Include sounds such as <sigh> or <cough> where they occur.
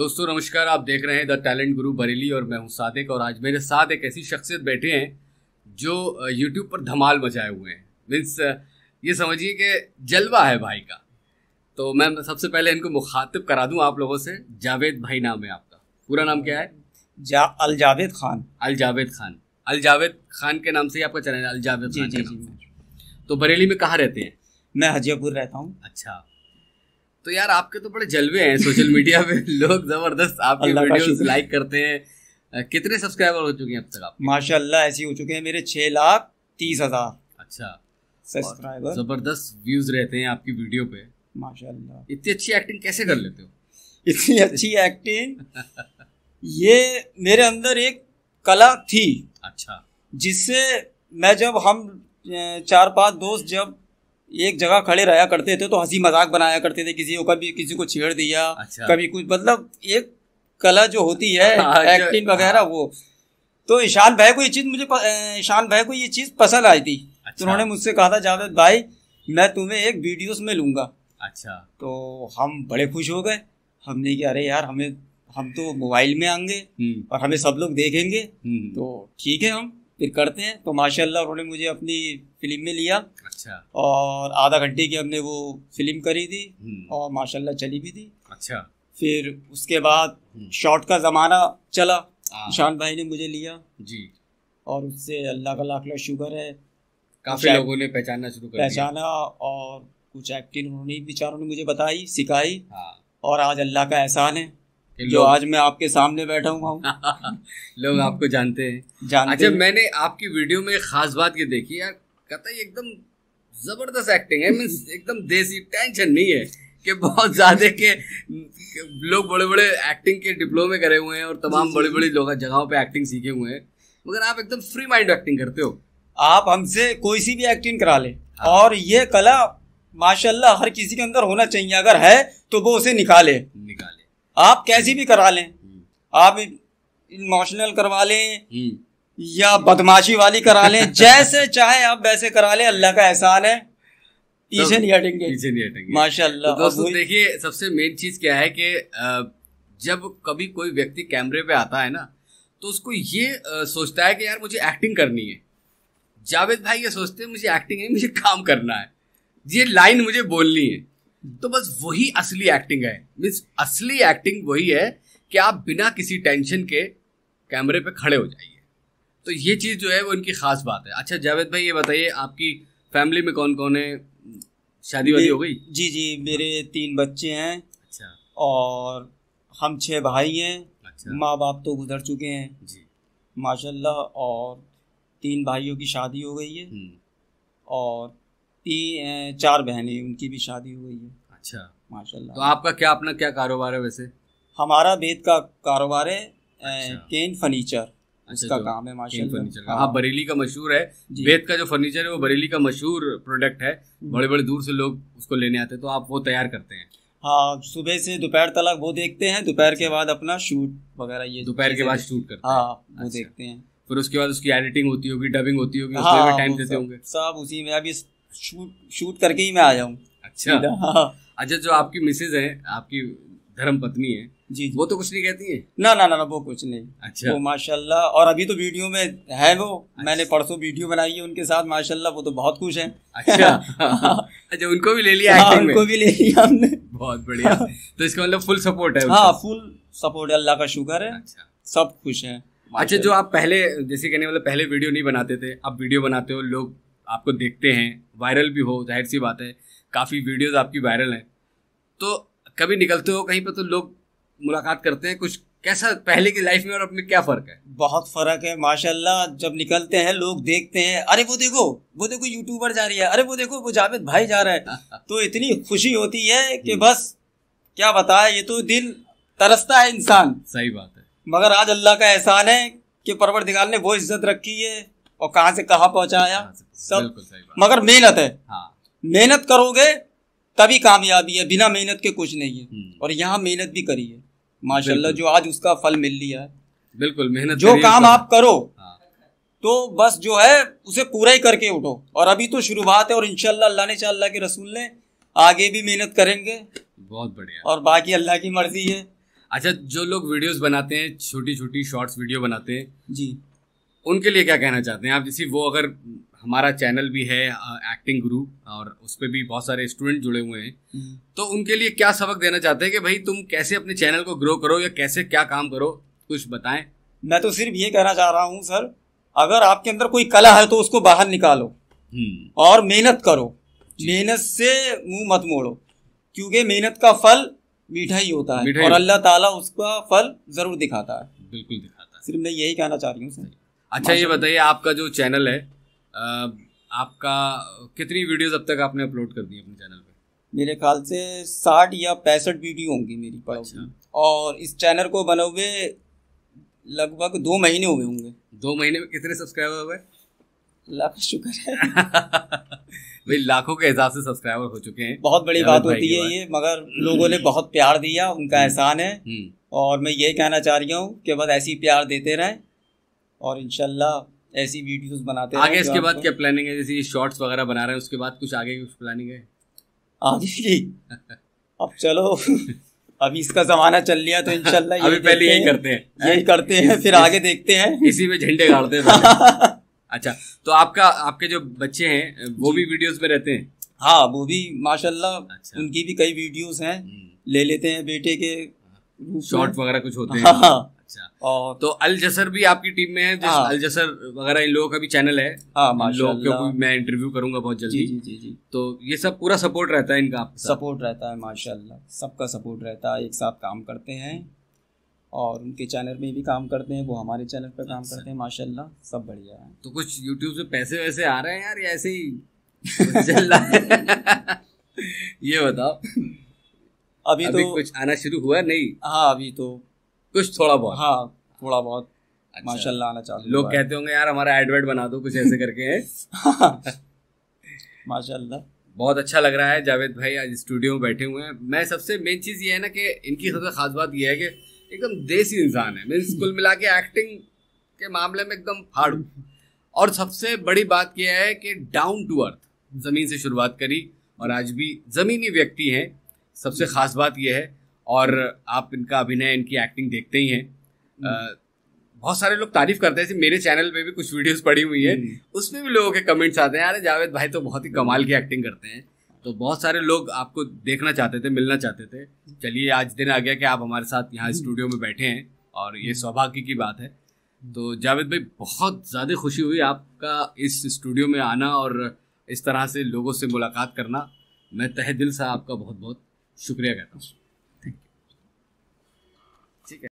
दोस्तों नमस्कार आप देख रहे हैं द टैलेंट गुरु बरेली और मैं हूं सादिक और आज मेरे साथ एक ऐसी शख्सियत बैठे हैं जो यूट्यूब पर धमाल मचाए हुए हैं मीन्स ये समझिए कि जलवा है भाई का तो मैं सबसे पहले इनको मुखातिब करा दूं आप लोगों से जावेद भाई नाम है आपका पूरा नाम क्या है जा अल जावेद खान अल जावेद खान अल जावेद खान के नाम से ही आपका चैनल अल जावेद खान जी, जी, जी, तो बरेली में कहाँ रहते हैं मैं हजियापुर रहता हूँ अच्छा तो यार आपके तो बड़े जलवे हैं सोशल मीडिया पे <laughs> लोग जबरदस्त आपके वीडियोस लाइक करते हैं कितने सब्सक्राइबर हो चुके हैं अब तक आप माशाल्लाह ऐसे हो चुके हैं मेरे छह लाख तीस हजार अच्छा सब्सक्राइबर जबरदस्त व्यूज रहते हैं आपकी वीडियो पे माशाल्लाह इतनी अच्छी एक्टिंग कैसे कर लेते हो इतनी अच्छी एक्टिंग ये मेरे अंदर एक कला थी अच्छा जिससे मैं जब हम चार पांच दोस्त जब एक जगह खड़े रहा करते थे तो हंसी मजाक बनाया करते थे किसी को कभी किसी को छेड़ दिया अच्छा। कभी कुछ मतलब एक कला जो होती है एक्टिंग <laughs> हाँ, वगैरह हाँ। वो तो ईशान भाई को ये चीज़ मुझे ईशान भाई को ये चीज़ पसंद आई थी अच्छा। तो उन्होंने मुझसे कहा था जावेद भाई मैं तुम्हें एक वीडियो में लूंगा अच्छा तो हम बड़े खुश हो गए हमने कि अरे यार हमें हम तो मोबाइल में आएंगे हम्म। और हमें सब लोग देखेंगे हम्म। तो ठीक है हम फिर करते हैं तो माशाल्लाह उन्होंने मुझे अपनी फिल्म में लिया अच्छा और आधा घंटे की हमने वो फिल्म करी थी हम्म। और माशाल्लाह चली भी थी अच्छा फिर उसके बाद हम्म। शॉर्ट का ज़माना चला हाँ। शान भाई ने मुझे लिया जी और उससे अल्लाह का लाख लाख शुगर है काफ़ी लोगों ने पहचानना शुरू कर पहचाना और कुछ एक्टिंग उन्होंने बेचारों ने मुझे बताई सिखाई हाँ। और आज अल्लाह का एहसान है जो आज मैं आपके सामने बैठा हुआ हूँ <laughs> लोग आपको जानते हैं जानते अच्छा है। मैंने आपकी वीडियो में खास बात ये देखी यार कतई एकदम जबरदस्त एक्टिंग है मीन्स एकदम देसी टेंशन नहीं है कि बहुत ज्यादा के लोग बड़े बड़े एक्टिंग के डिप्लोमे करे हुए हैं और तमाम बड़ी बड़ी लोग जगहों पे एक्टिंग सीखे हुए हैं मगर आप एकदम फ्री माइंड एक्टिंग करते हो आप हमसे कोई सी भी एक्टिंग करा ले और ये कला माशाल्लाह हर किसी के अंदर होना चाहिए अगर है तो वो उसे निकाले निकाले आप कैसी भी करा लें आप इमोशनल करवा लें हम्म। या बदमाशी वाली करा लें <laughs> जैसे चाहे आप वैसे करा लें अल्लाह का एहसान है पीछे तो नहीं हटेंगे पीछे नहीं हटेंगे माशाल्लाह तो दोस्तों देखिए सबसे मेन चीज क्या है कि जब कभी कोई व्यक्ति कैमरे पे आता है ना तो उसको ये सोचता है कि यार मुझे एक्टिंग करनी है जावेद भाई ये सोचते हैं मुझे एक्टिंग है मुझे काम करना है ये लाइन मुझे बोलनी है तो बस वही असली एक्टिंग है मीन्स असली एक्टिंग वही है कि आप बिना किसी टेंशन के कैमरे पे खड़े हो जाइए तो ये चीज़ जो है वो इनकी खास बात है अच्छा जावेद भाई ये बताइए आपकी फैमिली में कौन कौन है शादी वादी हो गई जी जी मेरे तीन बच्चे हैं अच्छा और हम छः भाई हैं अच्छा माँ बाप तो गुजर चुके हैं जी माशाल्लाह और तीन भाइयों की शादी हो गई है हम्म। और की चार बहनें उनकी भी शादी हो गई है अच्छा माशाल्लाह तो आपका क्या अपना क्या कारोबार है वैसे हमारा बेद का कारोबार है अच्छा। केन फर्नीचर अच्छा तो काम है माशाल्लाह हाँ।, हाँ बरेली का मशहूर है बेत का जो फर्नीचर है वो बरेली का मशहूर प्रोडक्ट है हम्म। बड़े बड़े दूर से लोग उसको लेने आते हैं तो आप वो तैयार करते हैं हाँ सुबह से दोपहर तक वो देखते हैं दोपहर के अच्छा। बाद अपना शूट वगैरह ये दोपहर के बाद शूट करते हैं हाँ वो अच्छा। देखते हैं फिर उसके बाद उसकी एडिटिंग होती होगी डबिंग होती होगी उसमें टाइम हाँ, देते होंगे सब उसी में अभी शूट शूट करके ही मैं आ जाऊँ अच्छा हाँ, हाँ अच्छा जो आपकी मिसेज है आपकी धर्म पत्नी है जी, वो तो कुछ नहीं कहती है ना ना ना, ना वो कुछ नहीं अच्छा वो माशाल्लाह और अभी तो वीडियो में है वो अच्छा। मैंने परसों वीडियो बनाई है उनके साथ माशाल्लाह वो तो बहुत खुश है अच्छा <laughs> हाँ। अच्छा उनको भी ले लिया हाँ, उनको भी ले लिया हमने बहुत बढ़िया हाँ। तो इसका मतलब फुल सपोर्ट है हाँ फुल सपोर्ट अल्लाह का शुक्र है अच्छा। सब खुश है अच्छा जो आप पहले जैसे कहने मतलब पहले वीडियो नहीं बनाते थे अब वीडियो बनाते हो लोग आपको देखते हैं वायरल भी हो जाहिर सी बात है काफ़ी वीडियोज़ आपकी वायरल हैं तो कभी निकलते हो कहीं पर तो लोग मुलाकात करते हैं कुछ कैसा पहले की लाइफ में और अपने क्या फ़र्क है बहुत फ़र्क है माशाल्लाह जब निकलते हैं लोग देखते हैं अरे वो देखो वो देखो यूट्यूबर जा रही है अरे वो देखो वो जावेद भाई जा रहा है <laughs> तो इतनी खुशी होती है कि हम्म। बस क्या बताए ये तो दिल तरसता है इंसान सही बात है मगर आज अल्लाह का एहसान है कि परवर ने वो इज्जत रखी है और कहा से कहा पहुँचाया सब मगर मेहनत है हाँ। मेहनत करोगे तभी कामयाबी है बिना मेहनत के कुछ नहीं है हम्म। और यहाँ मेहनत भी करी है माशाल्लाह जो आज उसका फल मिल लिया है बिल्कुल मेहनत जो काम तो। आप करो हाँ। तो बस जो है उसे पूरा ही करके उठो और अभी तो शुरुआत है और इनशाला अल्लाह ने चाह के रसूल ने आगे भी मेहनत करेंगे बहुत बढ़िया और बाकी अल्लाह की मर्जी है अच्छा जो लोग वीडियोस बनाते हैं छोटी छोटी शॉर्ट्स वीडियो बनाते हैं जी उनके लिए क्या कहना चाहते हैं आप जैसे वो अगर हमारा चैनल भी है एक्टिंग गुरु और उस पर भी बहुत सारे स्टूडेंट जुड़े हुए हैं हम्म। तो उनके लिए क्या सबक देना चाहते हैं कि भाई तुम कैसे अपने चैनल को ग्रो करो या कैसे क्या काम करो कुछ बताएं मैं तो सिर्फ ये कहना चाह रहा हूँ सर अगर आपके अंदर कोई कला है तो उसको बाहर निकालो हम्म। और मेहनत करो मेहनत से मुंह मत मोड़ो क्योंकि मेहनत का फल मीठा ही होता है और अल्लाह ताला उसका फल जरूर दिखाता है बिल्कुल दिखाता है सिर्फ मैं यही कहना चाह रही हूँ अच्छा ये बताइए आपका जो चैनल है आपका कितनी वीडियोस अब तक आपने अपलोड कर दी अपने चैनल पे मेरे ख्याल से साठ या पैंसठ वीडियो होंगी मेरी पास अच्छा। और इस चैनल को बने हुए लगभग दो महीने हुए होंगे दो महीने में कितने सब्सक्राइबर हुए लाख शुक्र है <laughs> भाई लाखों के हिसाब से सब्सक्राइबर हो चुके हैं बहुत बड़ी बात होती है ये मगर लोगों ने हम्म। बहुत प्यार दिया उनका हम्म। एहसान है हम्म। और मैं ये कहना चाह रही हूँ कि बस ऐसी प्यार देते रहें और इनशाला ऐसी वीडियोस बनाते आगे इसके बाद क्या प्लानिंग है जैसे शॉर्ट्स वगैरह बना रहे हैं उसके बाद कुछ आगे कुछ प्लानिंग है आगे की अब चलो <laughs> अभी इसका जमाना चल लिया तो इनशाला <laughs> अभी पहले यही करते हैं यही करते हैं फिर आगे देखते हैं इसी में झंडे गाड़ते हैं <laughs> अच्छा तो आपका आपके जो बच्चे हैं वो भी वीडियोस में रहते हैं हाँ वो भी माशाल्लाह अच्छा। उनकी भी कई वीडियोस हैं हम्म। ले लेते हैं बेटे के शॉर्ट वगैरह कुछ होते हाँ, हैं हाँ, अच्छा। तो अल जसर भी आपकी टीम में है हाँ। अल जसर वगैरह इन लोगों का भी चैनल है हाँ, मैं इंटरव्यू करूंगा बहुत जल्दी जी जी जी तो ये सब पूरा सपोर्ट रहता है इनका सपोर्ट रहता है माशाल्लाह सबका सपोर्ट रहता है एक साथ काम करते हैं और उनके चैनल में भी काम करते हैं वो हमारे चैनल पर काम अच्छा। करते हैं माशाल्लाह सब बढ़िया है तो कुछ यूट्यूब से पैसे वैसे आ रहे हैं यार या ऐसे ही चल रहा है <laughs> ये बताओ अभी, अभी तो कुछ आना शुरू हुआ नहीं हाँ अभी तो कुछ थोड़ा बहुत हाँ थोड़ा बहुत अच्छा, माशाल्लाह आना चाहते लोग कहते होंगे यार हमारा एडवर्ट बना दो कुछ ऐसे करके है <laughs> माशाल्लाह बहुत अच्छा लग रहा है जावेद भाई आज स्टूडियो में बैठे हुए हैं मैं सबसे मेन चीज़ ये है ना कि इनकी सबसे खास बात यह है कि एकदम देसी इंसान है मीन्स कुल मिला के एक्टिंग के मामले में एकदम फाड़ू और सबसे बड़ी बात यह है कि डाउन टू अर्थ ज़मीन से शुरुआत करी और आज भी ज़मीनी व्यक्ति हैं सबसे खास बात यह है और आप इनका अभिनय इनकी एक्टिंग देखते ही हैं हम्म। बहुत सारे लोग तारीफ करते हैं मेरे चैनल पे भी कुछ वीडियोस पड़ी हुई है हम्म। उसमें भी लोगों के कमेंट्स आते हैं अरे जावेद भाई तो बहुत ही कमाल की एक्टिंग करते हैं तो बहुत सारे लोग आपको देखना चाहते थे मिलना चाहते थे चलिए आज दिन आ गया कि आप हमारे साथ यहाँ स्टूडियो हम्म। में बैठे हैं और ये सौभाग्य की बात है तो जावेद भाई बहुत ज़्यादा खुशी हुई आपका इस स्टूडियो में आना और इस तरह से लोगों से मुलाकात करना मैं तहे दिल से आपका बहुत बहुत शुक्रिया करता हूँ ঠিক আছে